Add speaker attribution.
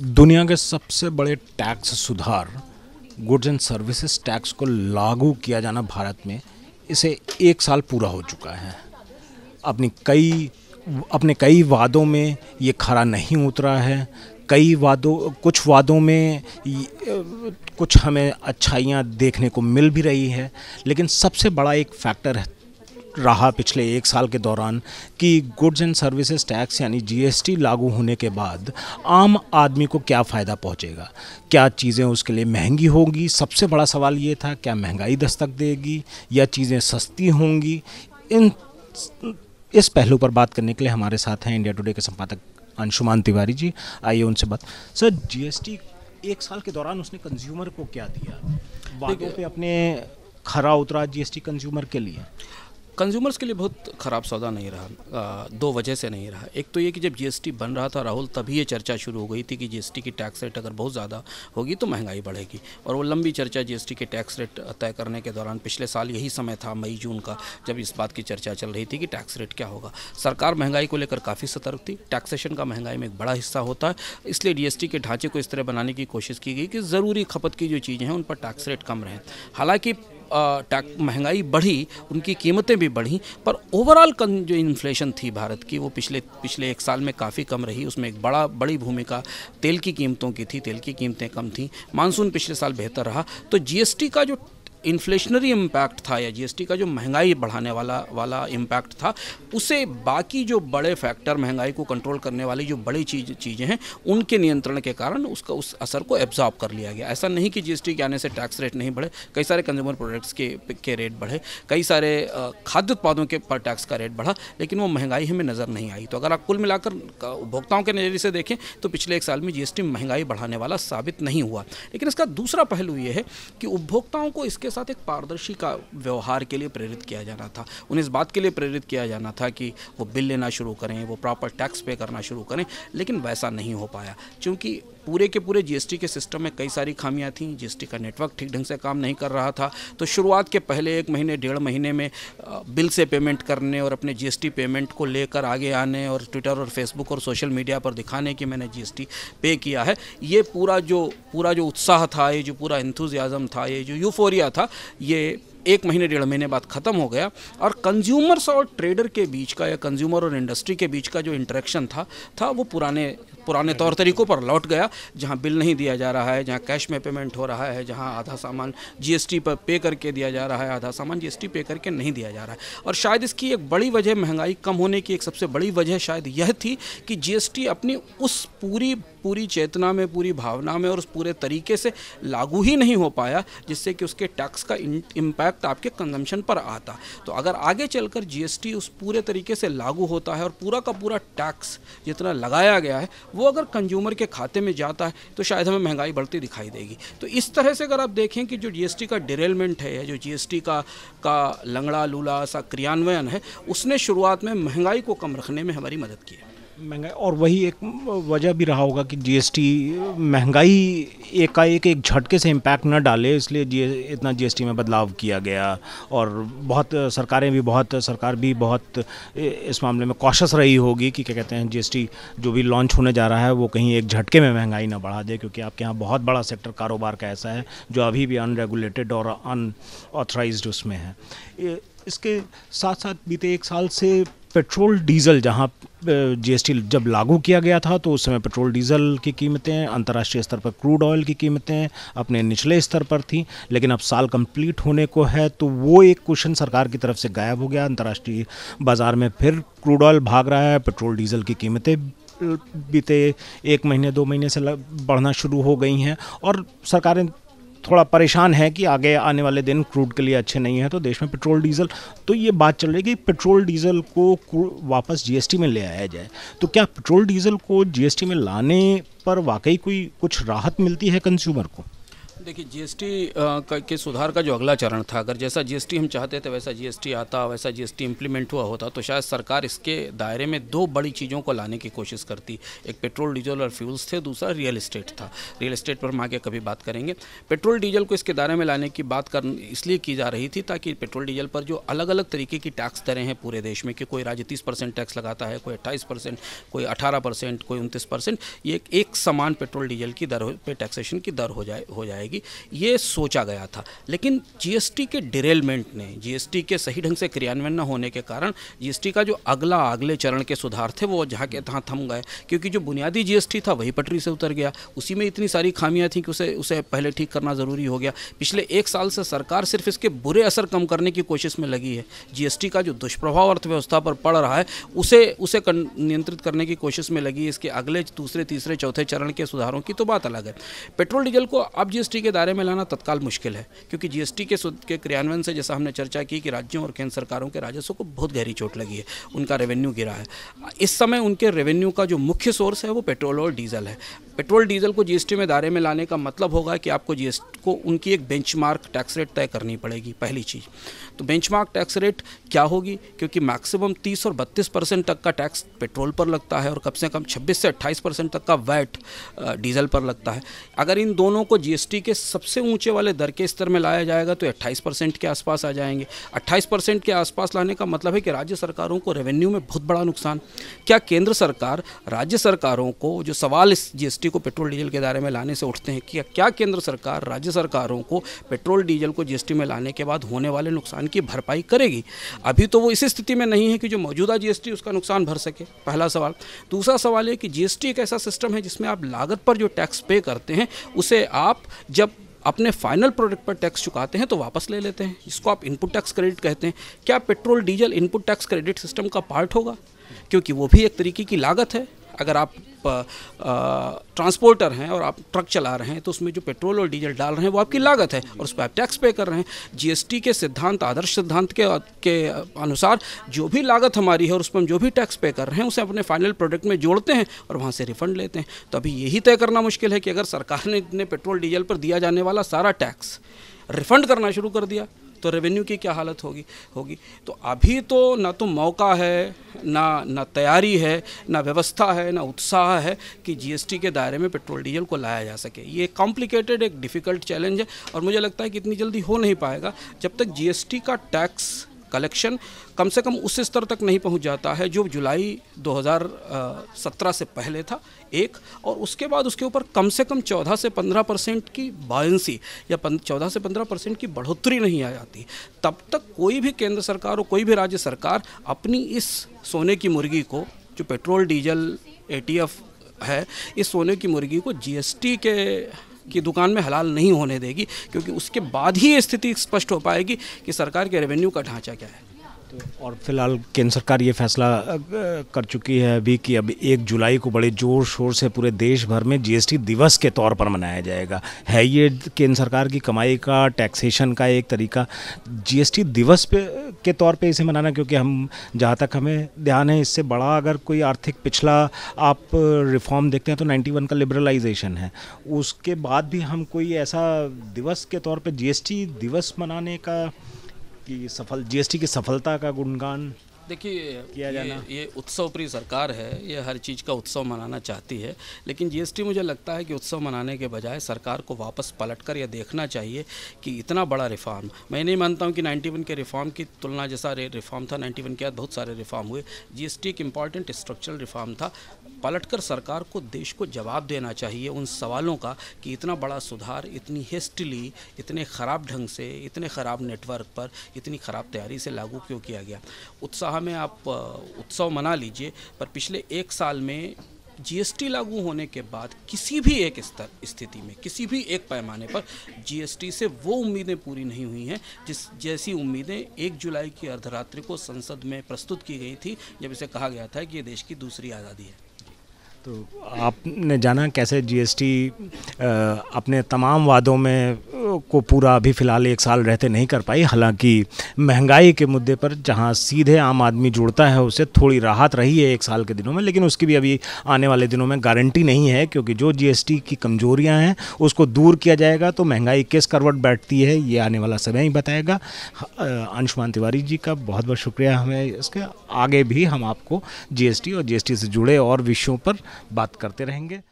Speaker 1: दुनिया के सबसे बड़े टैक्स सुधार गुड्स एंड सर्विसेज टैक्स को लागू किया जाना भारत में इसे एक साल पूरा हो चुका है अपनी कई अपने कई वादों में ये खरा नहीं उतरा है कई वादों कुछ वादों में कुछ हमें अच्छाइयाँ देखने को मिल भी रही है लेकिन सबसे बड़ा एक फैक्टर है रहा पिछले एक साल के दौरान कि गुड्स एंड सर्विसेज टैक्स यानी जीएसटी लागू होने के बाद आम आदमी को क्या फ़ायदा पहुंचेगा क्या चीज़ें उसके लिए महंगी होंगी सबसे बड़ा सवाल ये था क्या महंगाई दस्तक देगी या चीज़ें सस्ती होंगी इन इस पहलू पर बात करने के लिए हमारे साथ हैं इंडिया टुडे के संपादक अंशुमान तिवारी जी आइए उनसे बात सर जीएसटी एक साल के दौरान उसने कंज्यूमर को क्या दिया वादों पे अपने खरा उतरा जीएसटी कंज्यूमर के लिए कंज्यूमर्स के लिए बहुत ख़राब सौदा नहीं
Speaker 2: रहा आ, दो वजह से नहीं रहा एक तो ये कि जब जीएसटी बन रहा था राहुल तभी ये चर्चा शुरू हो गई थी कि जीएसटी की टैक्स रेट अगर बहुत ज़्यादा होगी तो महंगाई बढ़ेगी और वो लंबी चर्चा जीएसटी के टैक्स रेट तय करने के दौरान पिछले साल यही समय था मई जून का जब इस बात की चर्चा चल रही थी कि टैक्स रेट क्या होगा सरकार महंगाई को लेकर काफ़ी सतर्क थी टैक्सेशन का महंगाई में एक बड़ा हिस्सा होता है इसलिए डी के ढांचे को इस तरह बनाने की कोशिश की गई कि ज़रूरी खपत की जो चीज़ें हैं उन पर टैक्स रेट कम रहें हालाँकि महंगाई बढ़ी उनकी कीमतें भी बढ़ी पर ओवरऑल जो इन्फ्लेशन थी भारत की वो पिछले पिछले एक साल में काफ़ी कम रही उसमें एक बड़ा बड़ी भूमिका तेल की कीमतों की थी तेल की कीमतें कम थी मानसून पिछले साल बेहतर रहा तो जीएसटी का जो इन्फ्लेशनरी इम्पैक्ट था या जीएसटी का जो महंगाई बढ़ाने वाला वाला इम्पैक्ट था उसे बाकी जो बड़े फैक्टर महंगाई को कंट्रोल करने वाली जो बड़ी चीज चीज़ें हैं उनके नियंत्रण के कारण उसका उस असर को एब्जॉर्ब कर लिया गया ऐसा नहीं कि जीएसटी के आने से टैक्स रेट नहीं बढ़े कई सारे कंज्यूमर प्रोडक्ट्स के के रेट बढ़े कई सारे खाद्य उत्पादों के पर टैक्स का रेट बढ़ा लेकिन वो महंगाई हमें नज़र नहीं आई तो अगर आप कुल मिलाकर उपभोक्ताओं के नज़रिए से देखें तो पिछले एक साल में जीएसटी महंगाई बढ़ाने वाला साबित नहीं हुआ लेकिन इसका दूसरा पहलू ये है कि उपभोक्ताओं को इसके साथ एक पारदर्शी का व्यवहार के लिए प्रेरित किया जाना था उन्हें इस बात के लिए प्रेरित किया जाना था कि वो बिल लेना शुरू करें वो प्रॉपर टैक्स पे करना शुरू करें लेकिन वैसा नहीं हो पाया क्योंकि पूरे के पूरे जीएसटी के सिस्टम में कई सारी खामियां थीं जीएसटी का नेटवर्क ठीक ढंग से काम नहीं कर रहा था तो शुरुआत के पहले एक महीने डेढ़ महीने में बिल से पेमेंट करने और अपने जीएसटी पेमेंट को लेकर आगे आने और ट्विटर और फेसबुक और सोशल मीडिया पर दिखाने की मैंने जीएसटी पे किया है ये पूरा जो पूरा जो उत्साह था ये जो पूरा इंथुजियाज़म था ये जो यूफोरिया था ये एक महीने डेढ़ महीने बाद ख़त्म हो गया और कंज्यूमर्स और ट्रेडर के बीच का या कंज्यूमर और इंडस्ट्री के बीच का जो इंटरेक्शन था था वो पुराने पुराने तौर तरीकों पर लौट गया जहाँ बिल नहीं दिया जा रहा है जहाँ कैश में पेमेंट हो रहा है जहाँ आधा सामान जीएसटी पर पे करके दिया जा रहा है आधा सामान जीएसटी पे करके नहीं दिया जा रहा है और शायद इसकी एक बड़ी वजह महंगाई कम होने की एक सबसे बड़ी वजह शायद यह थी कि जीएसटी अपनी उस पूरी पूरी चेतना में पूरी भावना में और उस पूरे तरीके से लागू ही नहीं हो पाया जिससे कि उसके टैक्स का इम्पैक्ट आपके कंजम्पशन पर आता तो अगर आगे चलकर जीएसटी उस पूरे तरीके से लागू होता है और पूरा का पूरा टैक्स जितना लगाया गया है वो अगर कंज्यूमर के खाते में जाता है तो शायद हमें महंगाई बढ़ती दिखाई देगी तो इस तरह से अगर आप देखें कि जो जीएसटी का डिरेलमेंट है जो जीएसटी का का लंगड़ा लूला सा क्रियान्वयन है उसने शुरुआत में महंगाई को कम रखने में हमारी मदद की है
Speaker 1: महंगाई और वही एक वजह भी रहा होगा कि जीएसटी महंगाई एकाएक एक झटके से इम्पैक्ट न डाले इसलिए जी इतना जीएसटी में बदलाव किया गया और बहुत सरकारें भी बहुत सरकार भी बहुत इस मामले में कॉशस रही होगी कि क्या कहते हैं जीएसटी जो भी लॉन्च होने जा रहा है वो कहीं एक झटके में महंगाई ना बढ़ा दे क्योंकि आपके यहाँ बहुत बड़ा सेक्टर कारोबार का ऐसा है जो अभी भी अनरेगुलेटेड और अनऑथराइज उसमें है इसके साथ साथ बीते एक साल से पेट्रोल डीजल जहां जीएसटी जब लागू किया गया था तो उस समय पेट्रोल डीजल की कीमतें अंतर्राष्ट्रीय स्तर पर क्रूड ऑयल की कीमतें अपने निचले स्तर पर थी लेकिन अब साल कंप्लीट होने को है तो वो एक क्वेश्चन सरकार की तरफ से गायब हो गया अंतर्राष्ट्रीय बाजार में फिर क्रूड ऑयल भाग रहा है पेट्रोल डीजल की कीमतें बीते एक महीने दो महीने से बढ़ना शुरू हो गई हैं और सरकारें थोड़ा परेशान है कि आगे आने वाले दिन क्रूड के लिए अच्छे नहीं है तो देश में पेट्रोल डीजल तो ये बात चल रही है कि पेट्रोल डीजल को वापस जीएसटी में ले आया जाए तो क्या पेट्रोल डीजल को जीएसटी में लाने पर वाकई कोई कुछ राहत मिलती है कंज्यूमर को
Speaker 2: देखिए जीएसटी के सुधार का जो अगला चरण था अगर जैसा जीएसटी हम चाहते थे वैसा जीएसटी आता वैसा जीएसटी इंप्लीमेंट हुआ होता तो शायद सरकार इसके दायरे में दो बड़ी चीज़ों को लाने की कोशिश करती एक पेट्रोल डीजल और फ्यूल्स थे दूसरा रियल इस्टेट था रियल इस्टेट पर हम आगे कभी बात करेंगे पेट्रोल डीजल को इसके दायरे में लाने की बात कर इसलिए की जा रही थी ताकि पेट्रोल डीजल पर जो अलग अलग तरीके की टैक्स दरें हैं पूरे देश में कि कोई राज्य तीस टैक्स लगाता है कोई अट्ठाईस कोई अठारह कोई उनतीस ये एक समान पेट्रोल डीजल की दर पे टैक्सेशन की दर हो जाए हो जाएगी जाएगी ये सोचा गया था लेकिन जीएसटी के डिरेलमेंट ने जीएसटी के सही ढंग से क्रियान्वयन न होने के कारण जीएसटी का जो अगला अगले चरण के सुधार थे वो जहाँ के तहाँ थम गए क्योंकि जो बुनियादी जीएसटी था वही पटरी से उतर गया उसी में इतनी सारी खामियाँ थी कि उसे उसे पहले ठीक करना ज़रूरी हो गया पिछले एक साल से सरकार सिर्फ इसके बुरे असर कम करने की कोशिश में लगी है जीएसटी का जो दुष्प्रभाव अर्थव्यवस्था पर पड़ रहा है उसे उसे नियंत्रित करने की कोशिश में लगी इसके अगले दूसरे तीसरे चौथे चरण के सुधारों की तो बात अलग है पेट्रोल डीजल को अब जीएसटी के दायरे में लाना तत्काल मुश्किल है क्योंकि जीएसटी के के क्रियान्वयन से जैसा हमने चर्चा की कि राज्यों और केंद्र सरकारों के राजस्व को बहुत गहरी चोट लगी है उनका रेवेन्यू गिरा है इस समय उनके रेवेन्यू का जो मुख्य सोर्स है वो पेट्रोल और डीजल है पेट्रोल डीजल को जीएसटी में दायरे में लाने का मतलब होगा कि आपको जी को उनकी एक बेंचमार्क टैक्स रेट तय करनी पड़ेगी पहली चीज़ तो बेंचमार्क टैक्स रेट क्या होगी क्योंकि मैक्सिमम तीस और बत्तीस परसेंट तक का टैक्स पेट्रोल पर लगता है और कम से कम छब्बीस से अट्ठाईस परसेंट तक का वैट डीजल पर लगता है अगर इन दोनों को जीएसटी के के सबसे ऊंचे वाले दर के स्तर में लाया जाएगा तो 28 परसेंट के आसपास आ जाएंगे 28 परसेंट के आसपास लाने का मतलब है कि राज्य सरकारों को रेवेन्यू में बहुत बड़ा नुकसान क्या केंद्र सरकार राज्य सरकारों को जो सवाल इस जी को पेट्रोल डीजल के दायरे में लाने से उठते हैं कि क्या केंद्र सरकार राज्य सरकारों को पेट्रोल डीजल को जी में लाने के बाद होने वाले नुकसान की भरपाई करेगी अभी तो वो इस स्थिति में नहीं है कि जो मौजूदा जी उसका नुकसान भर सके पहला सवाल दूसरा सवाल है कि जी एक ऐसा सिस्टम है जिसमें आप लागत पर जो टैक्स पे करते हैं उसे आप जब अपने फाइनल प्रोडक्ट पर टैक्स चुकाते हैं तो वापस ले लेते हैं जिसको आप इनपुट टैक्स क्रेडिट कहते हैं क्या petrol diesel input tax credit system का पार्ट होगा क्योंकि वो भी एक तरीके की लागत है अगर आप ट्रांसपोर्टर हैं और आप ट्रक चला रहे हैं तो उसमें जो पेट्रोल और डीजल डाल रहे हैं वो आपकी लागत है और उस पर आप टैक्स पे कर रहे हैं जीएसटी के सिद्धांत आदर्श सिद्धांत के के अनुसार जो भी लागत हमारी है और उस पर हम जो भी टैक्स पे कर रहे हैं उसे अपने फाइनल प्रोडक्ट में जोड़ते हैं और वहाँ से रिफंड लेते हैं तो अभी यही तय करना मुश्किल है कि अगर सरकार ने पेट्रोल डीजल पर दिया जाने वाला सारा टैक्स रिफंड करना शुरू कर दिया तो रेवेन्यू की क्या हालत होगी होगी तो अभी तो ना तो मौका है ना ना तैयारी है ना व्यवस्था है ना उत्साह है कि जीएसटी के दायरे में पेट्रोल डीजल को लाया जा सके ये कॉम्प्लिकेटेड एक डिफ़िकल्ट चैलेंज है और मुझे लगता है कि इतनी जल्दी हो नहीं पाएगा जब तक जीएसटी का टैक्स कलेक्शन कम से कम उस स्तर तक नहीं पहुंच जाता है जो जुलाई 2017 से पहले था एक और उसके बाद उसके ऊपर कम से कम 14 से 15 परसेंट की बायंसी या 14 से 15 परसेंट की बढ़ोतरी नहीं आ जाती तब तक कोई भी केंद्र सरकार और कोई भी राज्य सरकार अपनी इस सोने की मुर्गी को जो पेट्रोल डीजल ए है इस सोने की मुर्गी को जीएसटी के की दुकान में हलाल नहीं होने देगी क्योंकि उसके बाद ही ये स्थिति स्पष्ट हो पाएगी कि सरकार के रेवेन्यू का ढांचा क्या है
Speaker 1: तो और फिलहाल केंद्र सरकार ये फैसला कर चुकी है अभी कि अब एक जुलाई को बड़े जोर शोर से पूरे देश भर में जीएसटी दिवस के तौर पर मनाया जाएगा है ये केंद्र सरकार की कमाई का टैक्सेशन का एक तरीका जीएसटी दिवस पे के तौर पे इसे मनाना क्योंकि हम जहाँ तक हमें ध्यान है इससे बड़ा अगर कोई आर्थिक पिछला आप रिफॉर्म देखते हैं तो नाइन्टी का लिबरलाइजेशन है उसके बाद भी हम कोई ऐसा दिवस के तौर पर जी दिवस मनाने का की सफल जीएसटी की सफलता का गुणगान
Speaker 2: देखिए किया ये, ये उत्सव प्रिय सरकार है ये हर चीज़ का उत्सव मनाना चाहती है लेकिन जीएसटी मुझे लगता है कि उत्सव मनाने के बजाय सरकार को वापस पलटकर यह देखना चाहिए कि इतना बड़ा रिफॉर्म मैं नहीं मानता हूँ कि 91 के रिफॉर्म की तुलना जैसा रिफॉर्म था 91 के बाद बहुत सारे रिफॉर्म हुए जीएसटी एक इम्पॉर्टेंट स्ट्रक्चरल रिफॉर्म था पलटकर सरकार को देश को जवाब देना चाहिए उन सवालों का कि इतना बड़ा सुधार इतनी हेस्टली इतने ख़राब ढंग से इतने ख़राब नेटवर्क पर इतनी ख़राब तैयारी से लागू क्यों किया गया उत्साह में आप उत्सव मना लीजिए पर पिछले एक साल में जीएसटी लागू होने के बाद किसी भी एक स्तर स्थिति में किसी भी एक पैमाने पर जीएसटी से वो उम्मीदें पूरी नहीं हुई हैं जिस जैसी उम्मीदें एक जुलाई की अर्धरात्रि को संसद में प्रस्तुत की गई थी जब इसे कहा गया था कि ये देश की दूसरी आज़ादी है तो
Speaker 1: आपने जाना कैसे जीएसटी अपने तमाम वादों में को पूरा अभी फ़िलहाल एक साल रहते नहीं कर पाई हालांकि महंगाई के मुद्दे पर जहां सीधे आम आदमी जुड़ता है उसे थोड़ी राहत रही है एक साल के दिनों में लेकिन उसकी भी अभी आने वाले दिनों में गारंटी नहीं है क्योंकि जो जीएसटी की कमजोरियां हैं उसको दूर किया जाएगा तो महंगाई किस करवट बैठती है ये आने वाला समय ही बताएगा अंशुमान तिवारी जी का बहुत बहुत शुक्रिया हमें इसके आगे भी हम आपको जी और जी से जुड़े और विषयों पर बात करते रहेंगे